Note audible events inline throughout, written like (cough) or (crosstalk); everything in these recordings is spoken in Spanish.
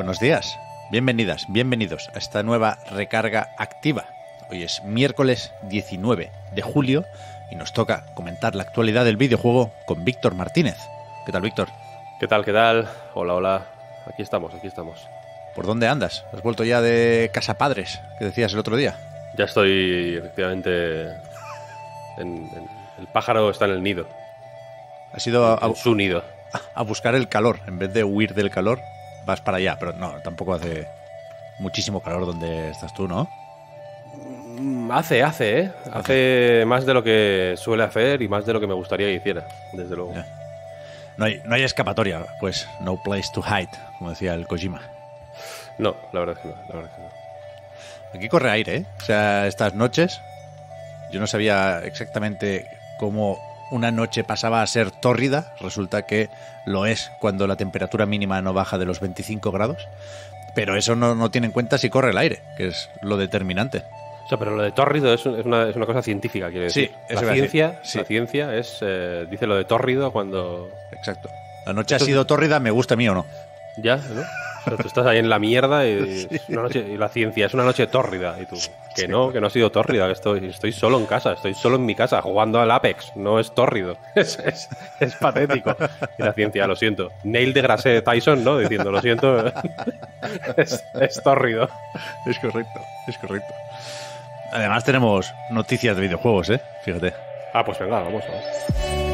Buenos días, bienvenidas, bienvenidos a esta nueva recarga activa. Hoy es miércoles 19 de julio y nos toca comentar la actualidad del videojuego con Víctor Martínez. ¿Qué tal, Víctor? ¿Qué tal, qué tal? Hola, hola. Aquí estamos, aquí estamos. ¿Por dónde andas? ¿Has vuelto ya de Casa Padres, que decías el otro día? Ya estoy, efectivamente, en, el pájaro está en el nido. Ha sido su nido. A buscar el calor, en vez de huir del calor, vas para allá, pero no, tampoco hace muchísimo calor donde estás tú, ¿no? Mm, hace, hace, ¿eh? Hace más de lo que suele hacer y más de lo que me gustaría que hiciera, desde luego. No, hay, no hay escapatoria, pues no place to hide, como decía el Kojima. No, la verdad es que no, la verdad es que no. Aquí corre aire, ¿eh? O sea, estas noches yo no sabía exactamente cómo una noche pasaba a ser tórrida, resulta que lo es cuando la temperatura mínima no baja de los 25 grados, pero eso no, tiene en cuenta si corre el aire, que es lo determinante. O sea, pero lo de tórrido es, una, cosa científica, quiere decir. Sí, la ciencia, la ciencia es, eh, dice lo de tórrido cuando... Exacto. La noche ha sido tórrida, me gusta a mí o no. Ya, ¿no? Pero tú estás ahí en la mierda (laughs) y, la ciencia es una noche tórrida. Y tú, que no, que no ha sido tórrida, que estoy, estoy solo en casa, estoy solo en mi casa jugando al Apex, no es tórrido. (laughs) Es, patético. la ciencia, lo siento. Neil de Tyson, ¿no? Diciendo, lo siento, (laughs) es, es tórrido. Es correcto, es correcto. Además tenemos noticias de videojuegos, ¿eh? Fíjate. Ah, pues venga, vamos. vamos.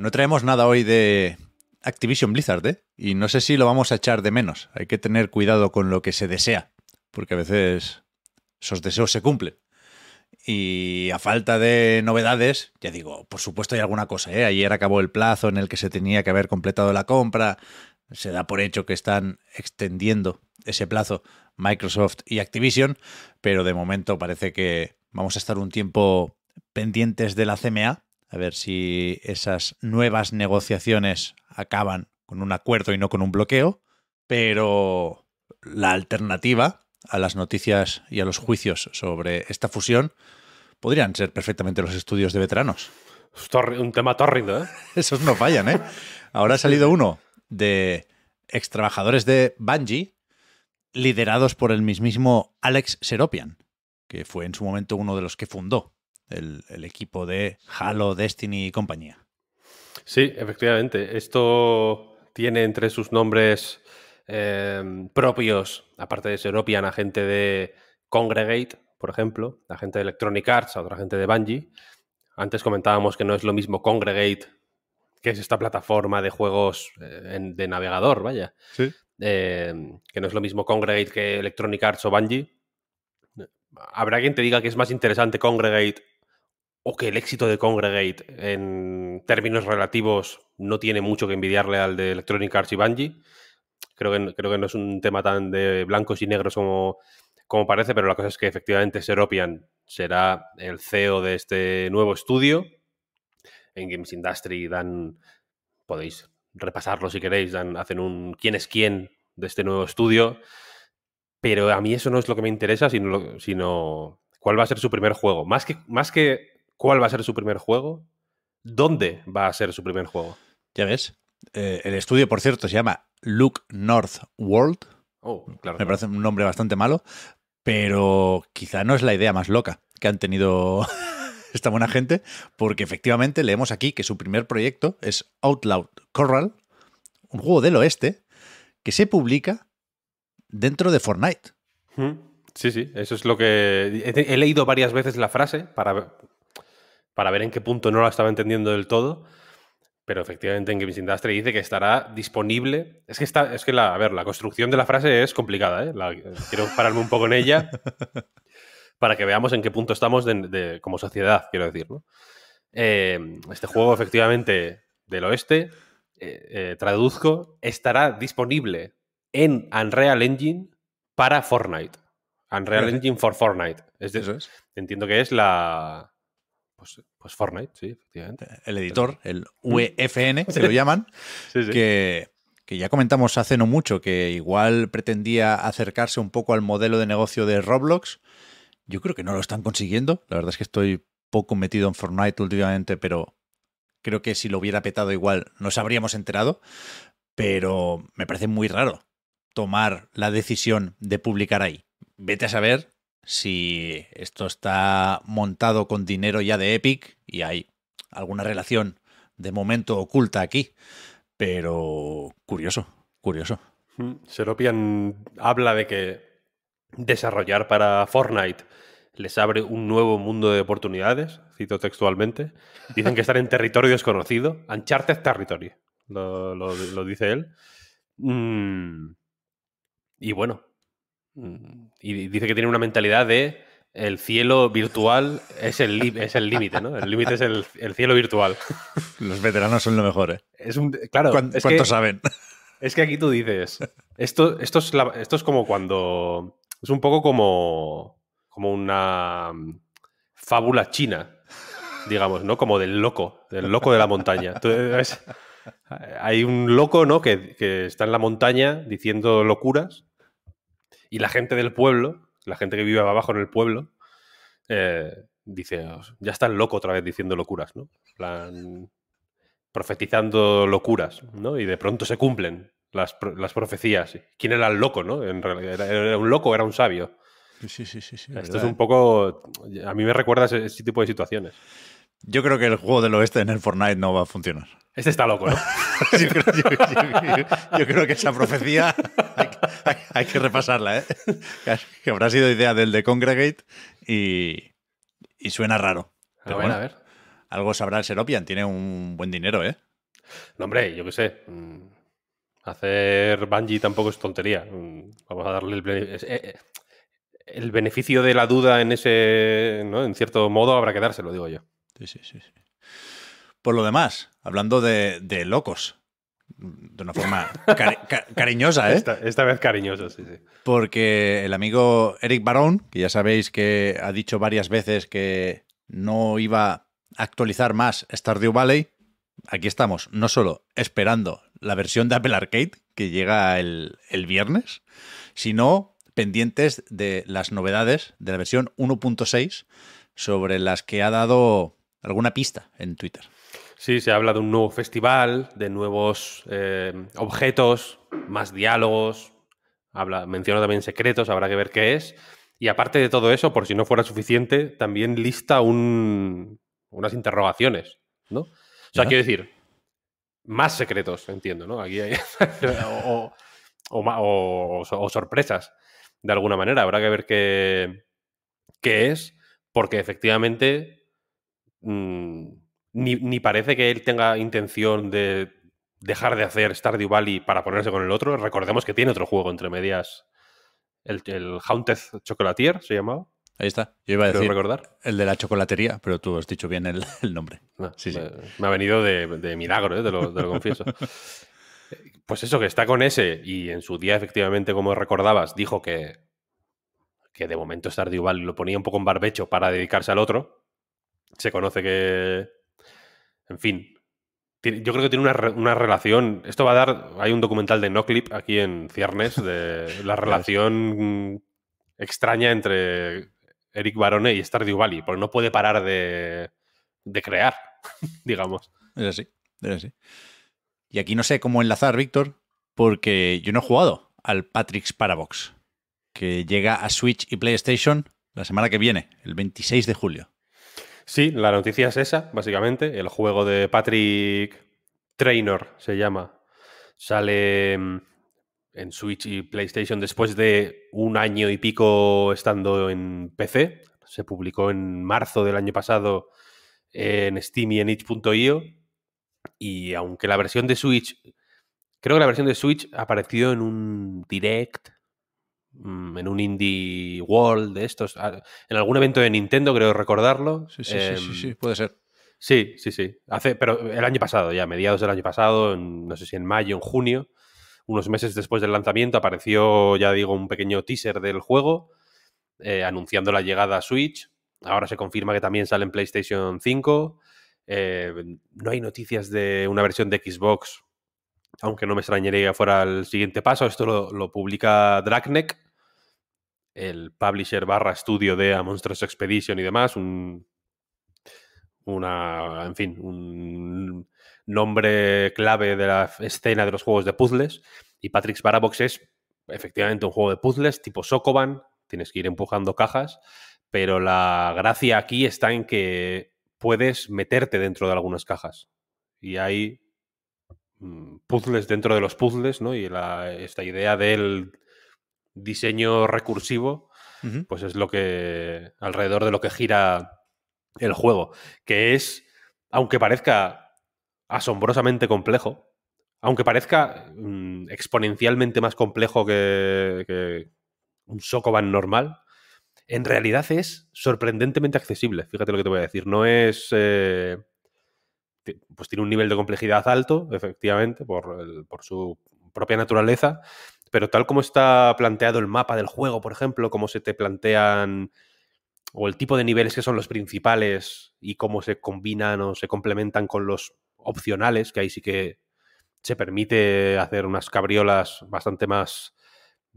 No traemos nada hoy de Activision Blizzard, ¿eh? Y no sé si lo vamos a echar de menos. Hay que tener cuidado con lo que se desea, porque a veces esos deseos se cumplen. Y a falta de novedades, ya digo, por supuesto hay alguna cosa, ¿eh? Ayer acabó el plazo en el que se tenía que haber completado la compra. Se da por hecho que están extendiendo ese plazo Microsoft y Activision, pero de momento parece que vamos a estar un tiempo pendientes de la CMA, a ver si esas nuevas negociaciones acaban con un acuerdo y no con un bloqueo, pero la alternativa a las noticias y a los juicios sobre esta fusión podrían ser perfectamente los estudios de veteranos. Un tema tórrido, ¿eh? (laughs) Esos no fallan, ¿eh? Ahora ha salido uno de extrabajadores de Bungie liderados por el mismísimo Alex Seropian, que fue en su momento uno de los que fundó el, equipo de Halo, Destiny y compañía. Sí, efectivamente. Esto tiene entre sus nombres eh, propios, aparte de Seropian, a gente de Congregate, por ejemplo, a gente de Electronic Arts, a otra gente de Bungie. Antes comentábamos que no es lo mismo Congregate, que es esta plataforma de juegos eh, de navegador, vaya. ¿Sí? Eh, que no es lo mismo Congregate que Electronic Arts o Bungie. Habrá quien te diga que es más interesante Congregate o que el éxito de Congregate en términos relativos no tiene mucho que envidiarle al de Electronic Arts y Bungie. Creo que, creo que no es un tema tan de blancos y negros como, como parece, pero la cosa es que efectivamente Seropian será el CEO de este nuevo estudio. En Games Industry dan, podéis repasarlo si queréis, hacen un quién es quién de este nuevo estudio. Pero a mí eso no es lo que me interesa, sino, sino cuál va a ser su primer juego. Más que, más que cuál va a ser su primer juego, dónde va a ser su primer juego. Ya ves. Eh, el estudio, por cierto, se llama Look North World. Oh, claro. Me parece un nombre bastante malo, pero quizá no es la idea más loca que han tenido (laughs) esta buena gente, porque efectivamente leemos aquí que su primer proyecto es Outloud Corral, un juego del oeste que se publica dentro de Fortnite. Sí, sí, eso es lo que he, leído varias veces la frase para para ver en qué punto no la estaba entendiendo del todo. Pero efectivamente en Games Industry dice que estará disponible. Es que está, es que la, a ver, la construcción de la frase es complicada, ¿eh? quiero pararme un poco en ella para que veamos en qué punto estamos de, como sociedad, quiero decir, ¿no? Em, este juego, efectivamente, del oeste, eh, eh, traduzco, estará disponible en Unreal Engine para Fortnite. Unreal Engine for Fortnite. Entiendo que es la, pues, pues, Fortnite, sí, efectivamente. Eh, el editor, el mm. UFN, e se (laughs) lo llaman, Que, que ya comentamos hace no mucho, que igual pretendía acercarse un poco al modelo de negocio de Roblox. Yo creo que no lo están consiguiendo. La verdad es que estoy poco metido en Fortnite últimamente, pero creo que si lo hubiera petado igual nos habríamos enterado. Pero me parece muy raro tomar la decisión de publicar ahí. Vete a saber si esto está montado con dinero ya de Epic y hay alguna relación de momento oculta aquí. Pero curioso, curioso. Mm, Seropian habla de que desarrollar para Fortnite les abre un nuevo mundo de oportunidades, cito textualmente. Dicen que estar en territorio desconocido, Uncharted Territory, lo, dice él. Mm, y bueno, Mm, y dice que tiene una mentalidad de el cielo virtual es el límite, ¿no? El límite es el, cielo virtual. (laughs) Los veteranos son lo mejor, ¿eh? Es un, claro. ¿Cuánto, saben? (laughs) Es que aquí tú dices, esto, esto, es esto es como cuando... Es un poco como, como una mm, fábula china, digamos, ¿no? Como del loco, del loco de la montaña. hay un loco, ¿no? Que, que está en la montaña diciendo locuras y la gente del pueblo, la gente que vive abajo en el pueblo, eh, dice, ya está el loco otra vez diciendo locuras, ¿no? Plan, profetizando locuras, ¿no? Y de pronto se cumplen las, profecías. ¿Quién era el loco, no? En ¿era un loco era un sabio? Sí, sí, sí. sí Esto es un poco... A mí me recuerda ese tipo de situaciones. Yo creo que el juego del oeste en el Fortnite no va a funcionar. Este está loco, ¿no? (laughs) yo, creo, que esa profecía hay, que repasarla, ¿eh? Que habrá sido idea del de Congregate y, suena raro. Pero bueno, a ver. Algo sabrá el Seropian, tiene un buen dinero, ¿eh? No, hombre, yo qué sé. Mm, hacer Bungie tampoco es tontería. Mm, vamos a darle eh, eh, el, beneficio de la duda en ese, ¿no? En cierto modo habrá que dárselo, digo yo. Sí, sí, sí. Por lo demás, hablando de, locos, de una forma cariñosa, ¿eh? Esta, vez cariñosa, sí, sí. Porque el amigo Eric Barón, que ya sabéis que ha dicho varias veces que no iba a actualizar más Stardew Valley, aquí estamos, no solo esperando la versión de Apple Arcade, que llega el viernes, sino pendientes de las novedades de la versión 1.6, sobre las que ha dado alguna pista en Twitter. Sí, se habla de un nuevo festival, de nuevos eh, objetos, más diálogos. Habla, menciona también secretos, habrá que ver qué es. Y aparte de todo eso, por si no fuera suficiente, también lista un, unas interrogaciones, ¿no? O sea, quiero decir, más secretos, entiendo, ¿no? Aquí hay... (laughs) o, sorpresas, de alguna manera. Habrá que ver qué, qué es, porque efectivamente Mm, ni, parece que él tenga intención de dejar de hacer Stardew Valley para ponerse con el otro. Recordemos que tiene otro juego entre medias, el, el Haunted Chocolatier se llamaba. Ahí está. Yo iba a decir recordar? el de la chocolatería, pero tú has dicho bien el, nombre. Ah, me, ha venido de, de milagro, ¿eh? lo, lo confieso. (laughs) Pues eso, que está con ese y en su día, efectivamente, como recordabas, dijo que, que de momento Stardew Valley lo ponía un poco en barbecho para dedicarse al otro se conoce que. En fin. yo creo que tiene una, relación. Esto va a dar. Hay un documental de Noclip aquí en Ciernes de (laughs) la relación extraña entre Eric Barone y Stardew Valley, porque no puede parar de, crear, (laughs) digamos. Es así, es así. Y aquí no sé cómo enlazar, Víctor, porque yo no he jugado al Patrick's Parabox, que llega a Switch y PlayStation la semana que viene, el 26 de julio. Sí, la noticia es esa, básicamente. El juego de Patrick Trainer se llama. Sale mm, en Switch y PlayStation después de un año y pico estando en PC. Se publicó en marzo del año pasado en Steam y en itch.io. Y aunque la versión de Switch, creo que la versión de Switch apareció en un direct Mm, en un indie world de estos, ah, en algún evento de Nintendo, creo recordarlo. Sí, sí, sí, sí, em, puede ser. Sí, sí, sí. Hace, pero el año pasado, ya, mediados del año pasado, no sé si en mayo, en junio, unos meses después del lanzamiento, apareció, ya digo, un pequeño teaser del juego, eh, anunciando la llegada a Switch. Ahora se confirma que también sale en PlayStation 5. Eh, no hay noticias de una versión de Xbox, aunque no me extrañaría fuera el siguiente paso. Esto lo, publica Dragneck el publisher barra estudio de A Monstrous Expedition y demás, un, una, en fin, un nombre clave de la escena de los juegos de puzzles. Y Patrick's Barabox es efectivamente un juego de puzzles tipo Sokoban, tienes que ir empujando cajas, pero la gracia aquí está en que puedes meterte dentro de algunas cajas. Y hay mm, puzzles dentro de los puzzles, ¿no? Y esta idea del diseño recursivo, pues es lo que alrededor de lo que gira el juego, que es, aunque parezca asombrosamente complejo, aunque parezca mm, exponencialmente más complejo que, un Sokoban normal, en realidad es sorprendentemente accesible. Fíjate lo que te voy a decir. No es. Eh, pues tiene un nivel de complejidad alto, efectivamente, por su propia naturaleza, pero tal como está planteado el mapa del juego, por ejemplo, cómo se te plantean o el tipo de niveles que son los principales y cómo se combinan o se complementan con los opcionales, que ahí sí que se permite hacer unas cabriolas bastante más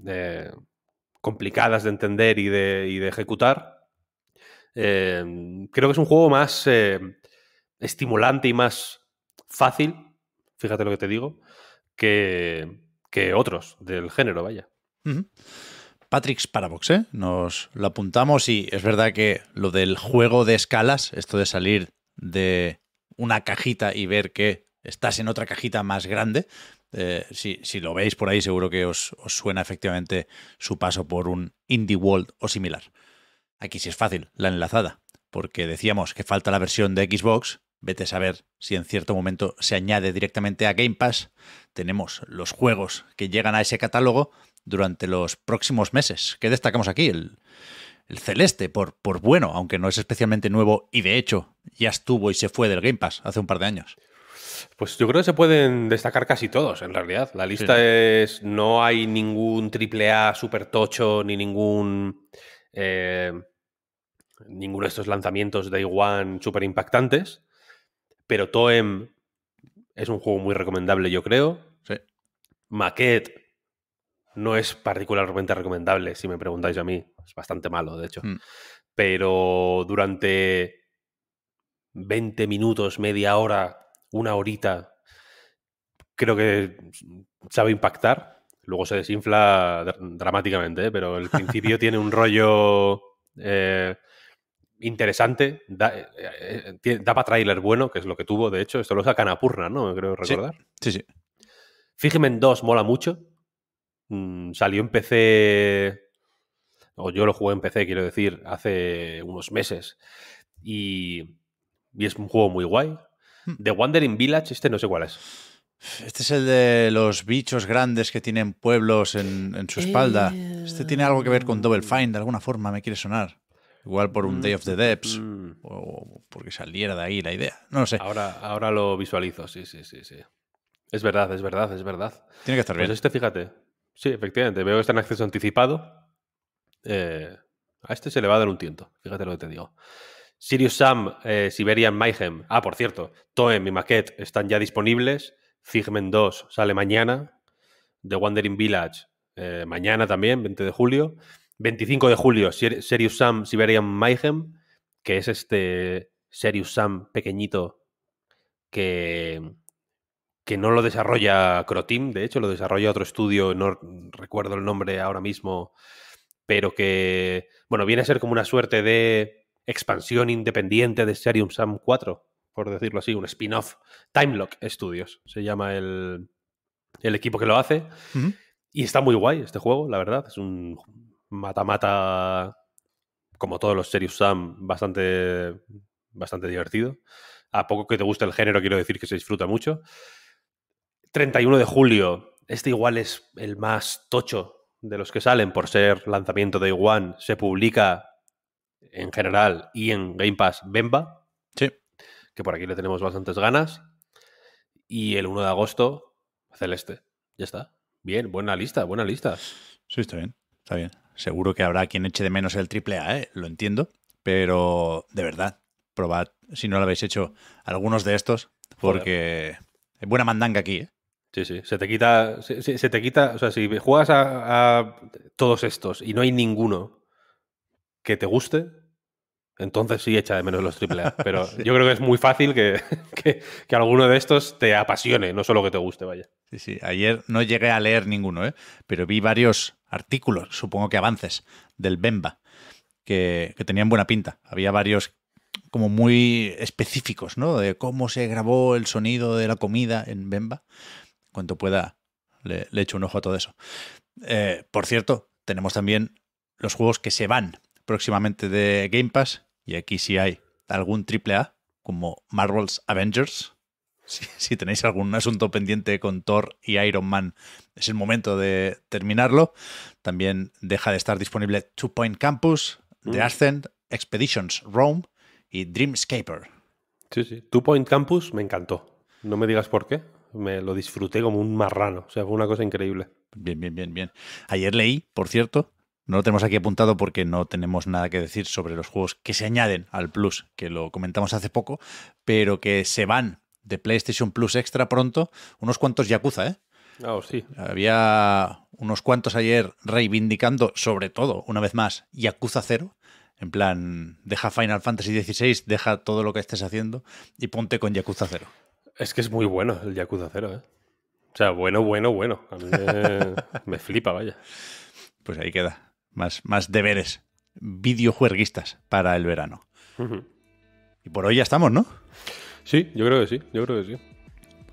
eh, complicadas de entender y de, ejecutar. Em, creo que es un juego más eh, estimulante y más fácil, fíjate lo que te digo, que, que otros del género, vaya. Patrick's ¿eh? Nos lo apuntamos y es verdad que lo del juego de escalas, esto de salir de una cajita y ver que estás en otra cajita más grande, eh, si, lo veis por ahí seguro que os, os, suena efectivamente su paso por un indie world o similar. Aquí sí es fácil, la enlazada, porque decíamos que falta la versión de Xbox Vete a saber si en cierto momento se añade directamente a Game Pass. Tenemos los juegos que llegan a ese catálogo durante los próximos meses. ¿Qué destacamos aquí? El, celeste, por, bueno, aunque no es especialmente nuevo y de hecho ya estuvo y se fue del Game Pass hace un par de años. Pues yo creo que se pueden destacar casi todos, en realidad. La lista es. No hay ningún triple A super tocho, ni ningún. Eh, ninguno de estos lanzamientos de One super impactantes. Pero Toem es un juego muy recomendable, yo creo. Maquette no es particularmente recomendable, si me preguntáis a mí. Es bastante malo, de hecho. Mm. Pero durante 20 minutos, media hora, una horita, creo que sabe impactar. Luego se desinfla dramáticamente, ¿eh? pero el principio (laughs) tiene un rollo eh, interesante, da, para eh, eh, eh, tráiler bueno, que es lo que tuvo, de hecho, esto lo sacan a Purna, ¿no? Creo recordar. Sí, sí. Figment 2 mola mucho. Mm, salió en PC, o yo lo jugué en PC, quiero decir, hace unos meses. Y, y es un juego muy guay. Hmm. The Wandering Village, este no sé cuál es. Este es el de los bichos grandes que tienen pueblos en, su espalda. Este tiene algo que ver con Double Fine, de alguna forma, me quiere sonar. Igual por un mm, Day of the Depths, mm. o porque saliera de ahí la idea. No lo sé. Ahora, ahora lo visualizo, sí, sí, sí, sí. Es verdad, es verdad, es verdad. Tiene que estar pues bien. Pues este, fíjate. Sí, efectivamente. Veo que está en acceso anticipado. Eh, a este se le va a dar un tiento. Fíjate lo que te digo. Sirius Sam, eh, Siberian Mayhem. Ah, por cierto, Toem y Maquette están ya disponibles. Figment 2 sale mañana. The Wandering Village eh, mañana también, 20 de julio. 25 de julio, Serious Sam Siberian Mayhem, que es este Serious Sam pequeñito que, que no lo desarrolla Croteam, de hecho lo desarrolla otro estudio, no recuerdo el nombre ahora mismo, pero que, bueno, viene a ser como una suerte de expansión independiente de Serious Sam 4, por decirlo así, un spin-off. Timelock Studios se llama el, el equipo que lo hace. Y está muy guay este juego, la verdad. Es un mata-mata, como todos los series Sam, bastante, bastante divertido. A poco que te guste el género, quiero decir que se disfruta mucho. 31 de julio, este igual es el más tocho de los que salen por ser lanzamiento de One, se publica en general y en Game Pass Bemba. Sí. Que por aquí le tenemos bastantes ganas. Y el 1 de agosto, Celeste. Ya está. Bien, buena lista, buena lista. Sí, está bien, está bien. Seguro que habrá quien eche de menos el triple A, ¿eh? lo entiendo, pero de verdad, probad si no lo habéis hecho algunos de estos, porque es buena mandanga aquí. ¿eh? Sí, sí, se te quita, se, te quita, o sea, si juegas a, todos estos y no hay ninguno que te guste, entonces sí echa de menos los AAA. (laughs) Pero yo creo que es muy fácil que, que, que, alguno de estos te apasione, no solo que te guste, vaya. Ayer no llegué a leer ninguno, ¿eh? pero vi varios artículos, supongo que avances, del Bemba, que, tenían buena pinta. Había varios como muy específicos, ¿no? De cómo se grabó el sonido de la comida en Bemba. Cuanto pueda, le, echo un ojo a todo eso. Eh, por cierto, tenemos también los juegos que se van próximamente de Game Pass. Y aquí sí hay algún triple A, como Marvel's Avengers, si, tenéis algún asunto pendiente con Thor y Iron Man, es el momento de terminarlo. También deja de estar disponible Two Point Campus, The mm. Ascent, Expeditions Rome y Dreamscaper. Sí, sí. Two Point Campus me encantó. No me digas por qué. Me lo disfruté como un marrano. O sea, fue una cosa increíble. Bien, bien, bien, bien. Ayer leí, por cierto, no lo tenemos aquí apuntado porque no tenemos nada que decir sobre los juegos que se añaden al Plus, que lo comentamos hace poco, pero que se van de PlayStation Plus extra pronto, unos cuantos Yakuza, ¿eh? Ah, oh, sí. Había unos cuantos ayer reivindicando, sobre todo, una vez más, Yakuza 0. En plan, deja Final Fantasy XVI, deja todo lo que estés haciendo y ponte con Yakuza 0. Es que es muy bueno el Yakuza 0, ¿eh? O sea, bueno, bueno, bueno. A mí (laughs) me, flipa, vaya. Pues ahí queda. Más, más deberes videojueguistas para el verano. Y por hoy ya estamos, ¿no? Sí, yo creo que sí, yo creo que sí.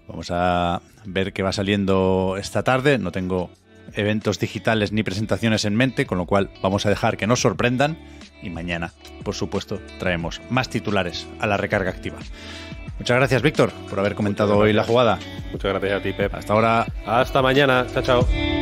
Vamos a ver qué va saliendo esta tarde. No tengo eventos digitales ni presentaciones en mente, con lo cual vamos a dejar que nos sorprendan y mañana, por supuesto, traemos más titulares a la recarga activa. Muchas gracias, Víctor, por haber comentado hoy la jugada. Muchas gracias a ti, Pep. Hasta ahora. Hasta mañana. Chao, chao.